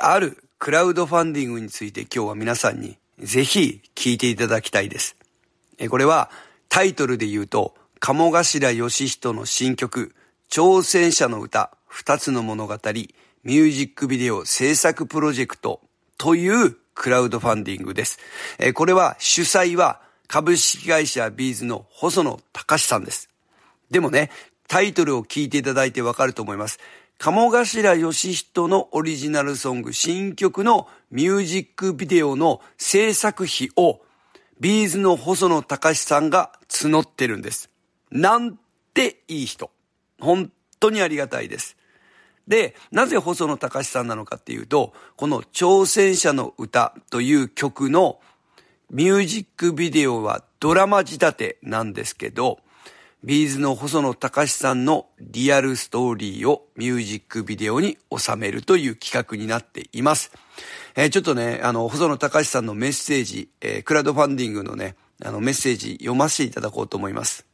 あるクラウドファンディングについて今日は皆さんにぜひ聞いていただきたいです。これはタイトルで言うと、鴨頭義人の新曲、挑戦者の歌、二つの物語、ミュージックビデオ制作プロジェクトというクラウドファンディングです。これは主催は株式会社ビーズの細野隆さんです。でもね、タイトルを聞いていただいてわかると思います。鴨頭義人のオリジナルソング新曲のミュージックビデオの制作費をビーズの細野隆さんが募ってるんです。なんていい人。本当にありがたいです。で、なぜ細野隆さんなのかっていうと、この挑戦者の歌という曲のミュージックビデオはドラマ仕立てなんですけど、ビーズの細野隆さんのリアルストーリーをミュージックビデオに収めるという企画になっています。えー、ちょっとね、あの、細野隆さんのメッセージ、えー、クラウドファンディングのね、あの、メッセージ読ませていただこうと思います。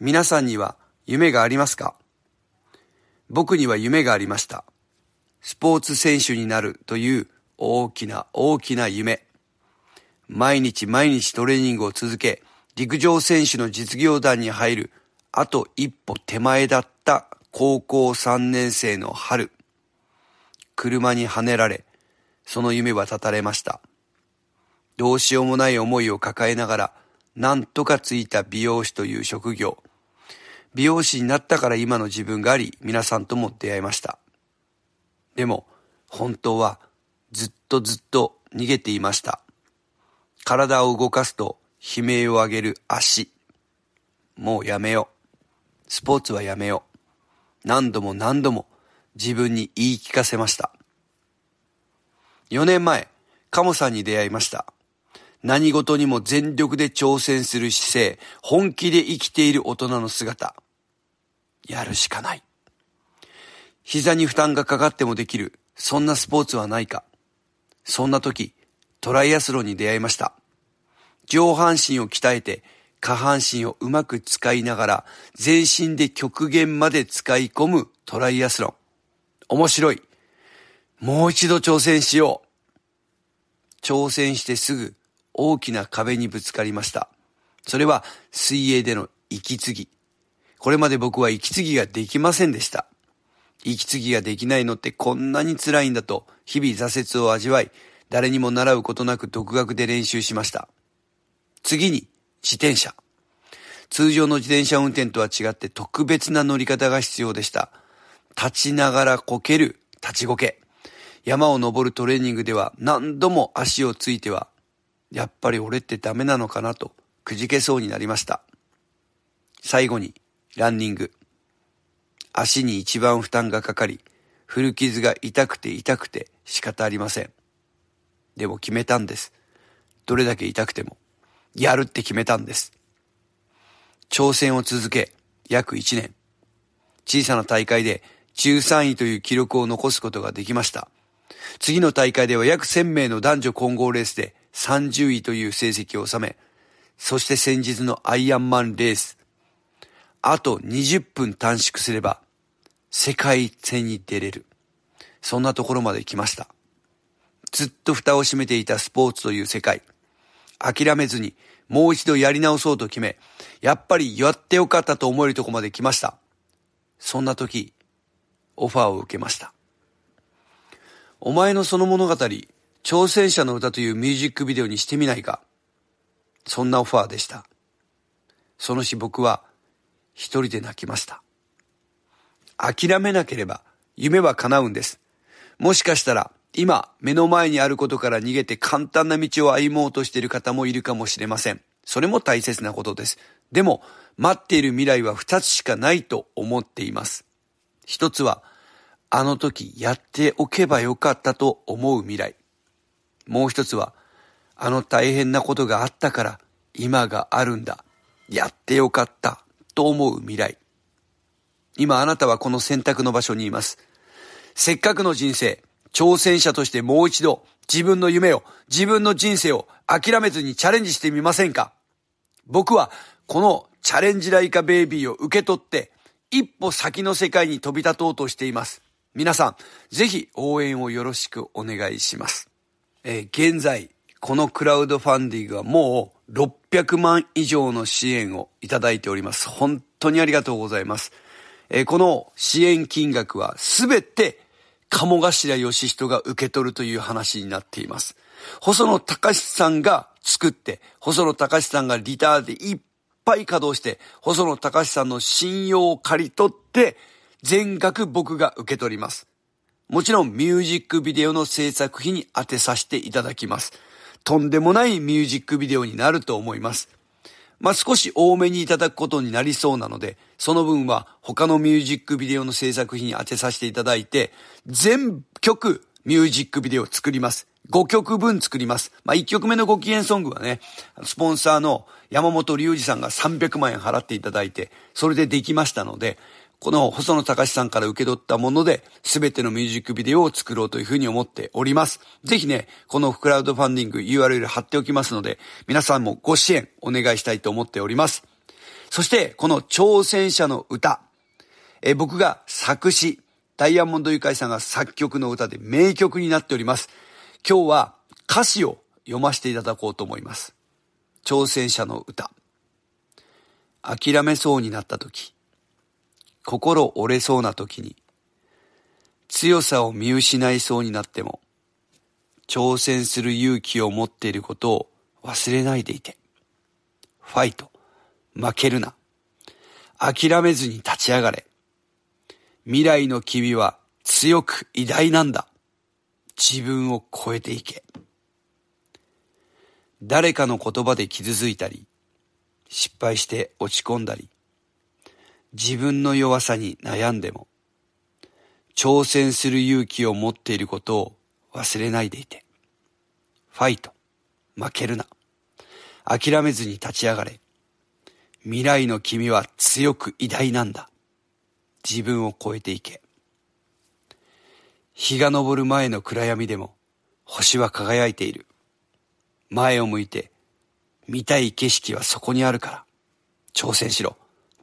皆さんには夢がありますか僕には夢がありました。スポーツ選手になるという大きな大きな夢。毎日毎日トレーニングを続け、陸上選手の実業団に入るあと一歩手前だった高校3年生の春、車にはねられ、その夢は絶たれました。どうしようもない思いを抱えながら、なんとかついた美容師という職業。美容師になったから今の自分があり、皆さんとも出会いました。でも、本当はずっとずっと逃げていました。体を動かすと悲鳴を上げる足。もうやめよう。スポーツはやめよう。何度も何度も自分に言い聞かせました。4年前、カモさんに出会いました。何事にも全力で挑戦する姿勢、本気で生きている大人の姿。やるしかない。膝に負担がかかってもできる、そんなスポーツはないか。そんな時、トライアスロンに出会いました。上半身を鍛えて、下半身をうまく使いながら、全身で極限まで使い込むトライアスロン。面白い。もう一度挑戦しよう。挑戦してすぐ大きな壁にぶつかりました。それは水泳での息継ぎ。これまで僕は息継ぎができませんでした。息継ぎができないのってこんなに辛いんだと日々挫折を味わい、誰にも習うことなく独学で練習しました。次に、自転車。通常の自転車運転とは違って特別な乗り方が必要でした。立ちながらこける、立ちこけ。山を登るトレーニングでは何度も足をついては、やっぱり俺ってダメなのかなとくじけそうになりました。最後に、ランニング。足に一番負担がかかり、古傷が痛くて痛くて仕方ありません。でも決めたんです。どれだけ痛くても。やるって決めたんです。挑戦を続け、約1年。小さな大会で13位という記録を残すことができました。次の大会では約1000名の男女混合レースで30位という成績を収め、そして先日のアイアンマンレース。あと20分短縮すれば、世界戦に出れる。そんなところまで来ました。ずっと蓋を閉めていたスポーツという世界。諦めずに、もう一度やり直そうと決め、やっぱりやってよかったと思えるとこまで来ました。そんな時、オファーを受けました。お前のその物語、挑戦者の歌というミュージックビデオにしてみないか。そんなオファーでした。その日僕は一人で泣きました。諦めなければ夢は叶うんです。もしかしたら今、目の前にあることから逃げて簡単な道を歩もうとしている方もいるかもしれません。それも大切なことです。でも、待っている未来は2つしかないと思っています。1つは、あの時やっておけばよかったと思う未来。もう1つは、あの大変なことがあったから今があるんだ。やってよかったと思う未来。今あなたはこの選択の場所にいます。せっかくの人生、挑戦者としてもう一度自分の夢を、自分の人生を諦めずにチャレンジしてみませんか僕はこのチャレンジライカベイビーを受け取って一歩先の世界に飛び立とうとしています。皆さん、ぜひ応援をよろしくお願いします。えー、現在、このクラウドファンディングはもう600万以上の支援をいただいております。本当にありがとうございます。えー、この支援金額はすべて鴨頭義人が受け取るという話になっています。細野隆さんが作って、細野隆さんがリターでいっぱい稼働して、細野隆さんの信用を借り取って、全額僕が受け取ります。もちろんミュージックビデオの制作費に当てさせていただきます。とんでもないミュージックビデオになると思います。まあ、少し多めにいただくことになりそうなので、その分は他のミュージックビデオの制作費に当てさせていただいて、全曲ミュージックビデオ作ります。5曲分作ります。まあ、1曲目のご機嫌ソングはね、スポンサーの山本隆二さんが300万円払っていただいて、それでできましたので、この細野隆さんから受け取ったもので、すべてのミュージックビデオを作ろうというふうに思っております。ぜひね、このクラウドファンディング URL 貼っておきますので、皆さんもご支援お願いしたいと思っております。そして、この挑戦者の歌、え僕が作詞、ダイヤモンドユカイさんが作曲の歌で名曲になっております。今日は歌詞を読ませていただこうと思います。挑戦者の歌。諦めそうになった時。心折れそうな時に、強さを見失いそうになっても、挑戦する勇気を持っていることを忘れないでいて、ファイト、負けるな、諦めずに立ち上がれ、未来の君は強く偉大なんだ、自分を超えていけ。誰かの言葉で傷ついたり、失敗して落ち込んだり、自分の弱さに悩んでも、挑戦する勇気を持っていることを忘れないでいて、ファイト、負けるな、諦めずに立ち上がれ、未来の君は強く偉大なんだ、自分を超えていけ。日が昇る前の暗闇でも星は輝いている。前を向いて見たい景色はそこにあるから挑戦しろ。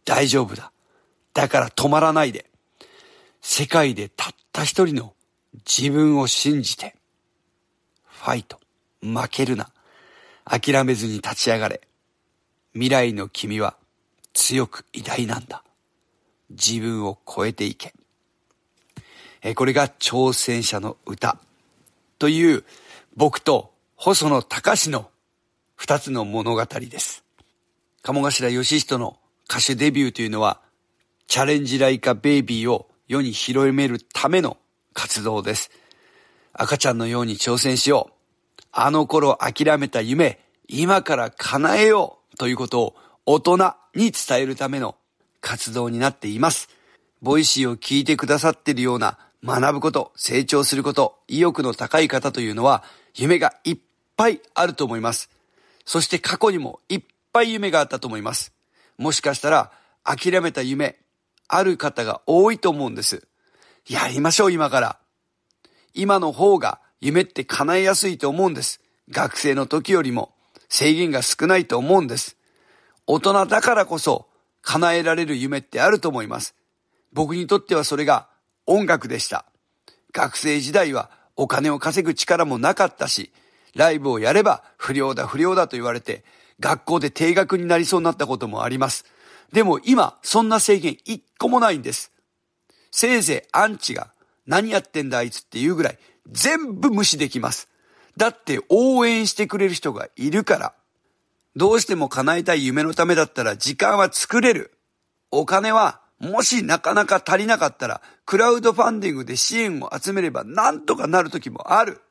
大丈夫だ。だから止まらないで。世界でたった一人の自分を信じて。ファイト。負けるな。諦めずに立ち上がれ。未来の君は強く偉大なんだ。自分を超えていけ。えこれが挑戦者の歌という僕と細野隆の二つの物語です。鴨頭義人の歌手デビューというのはチャレンジライカベイビーを世に広めるための活動です。赤ちゃんのように挑戦しよう。あの頃諦めた夢、今から叶えようということを大人に伝えるための活動になっています。ボイシーを聞いてくださっているような学ぶこと、成長すること、意欲の高い方というのは夢がいっぱいあると思います。そして過去にもいっぱい夢があったと思います。もしかしたら諦めた夢、ある方が多いと思うんです。やりましょう、今から。今の方が夢って叶えやすいと思うんです。学生の時よりも制限が少ないと思うんです。大人だからこそ叶えられる夢ってあると思います。僕にとってはそれが音楽でした。学生時代はお金を稼ぐ力もなかったし、ライブをやれば不良だ不良だと言われて、学校で定額になりそうになったこともあります。でも今、そんな制限一個もないんです。せいぜいアンチが、何やってんだあいつっていうぐらい、全部無視できます。だって応援してくれる人がいるから。どうしても叶えたい夢のためだったら時間は作れる。お金はもしなかなか足りなかったらクラウドファンディングで支援を集めればなんとかなる時もある。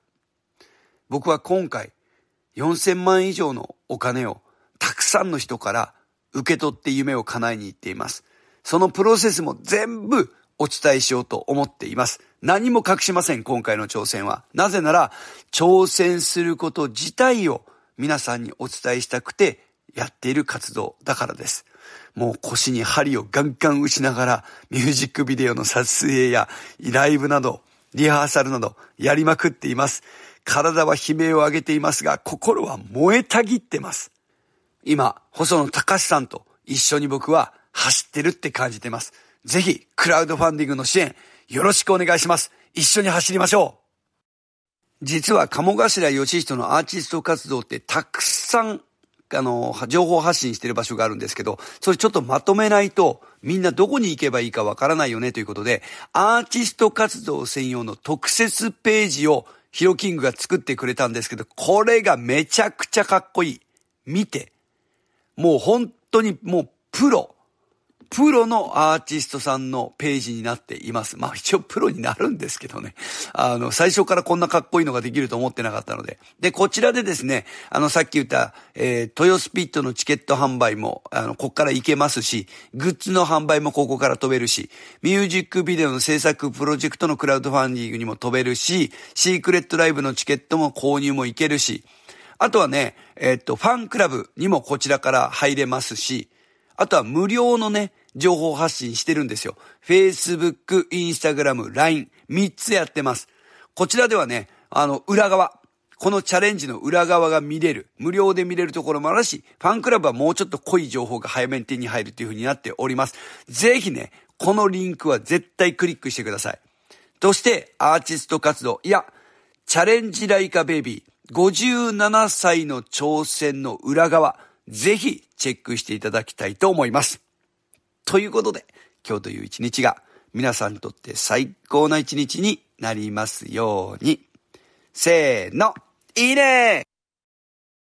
僕は今回4000万以上のお金をたくさんの人から受け取って夢を叶えに行っています。そのプロセスも全部お伝えしようと思っています。何も隠しません、今回の挑戦は。なぜなら、挑戦すること自体を皆さんにお伝えしたくてやっている活動だからです。もう腰に針をガンガン打ちながら、ミュージックビデオの撮影やライブなど、リハーサルなどやりまくっています。体は悲鳴を上げていますが、心は燃えたぎってます。今、細野隆さんと一緒に僕は走ってるって感じてます。ぜひ、クラウドファンディングの支援、よろしくお願いします。一緒に走りましょう実は鴨頭義人のアーティスト活動ってたくさん、あの、情報発信してる場所があるんですけど、それちょっとまとめないと、みんなどこに行けばいいかわからないよねということで、アーティスト活動専用の特設ページをヒロキングが作ってくれたんですけど、これがめちゃくちゃかっこいい。見て、もう本当にもうプロ、プロのアーティストさんのページになっています。まあ一応プロになるんですけどね。あの、最初からこんなかっこいいのができると思ってなかったので。で、こちらでですね、あの、さっき言った、えー、豊スピットのチケット販売も、あの、こっから行けますし、グッズの販売もここから飛べるし、ミュージックビデオの制作プロジェクトのクラウドファンディングにも飛べるし、シークレットライブのチケットも購入も行けるし、あとはね、えっと、ファンクラブにもこちらから入れますし、あとは無料のね、情報発信してるんですよ。Facebook、Instagram、LINE、3つやってます。こちらではね、あの、裏側、このチャレンジの裏側が見れる、無料で見れるところもあるし、ファンクラブはもうちょっと濃い情報が早めに手に入るという風になっております。ぜひね、このリンクは絶対クリックしてください。そして、アーティスト活動、いや、チャレンジライカベイビー、57歳の挑戦の裏側、ぜひチェックしていただきたいと思います。ということで、今日という一日が皆さんにとって最高な一日になりますように。せーの、いいね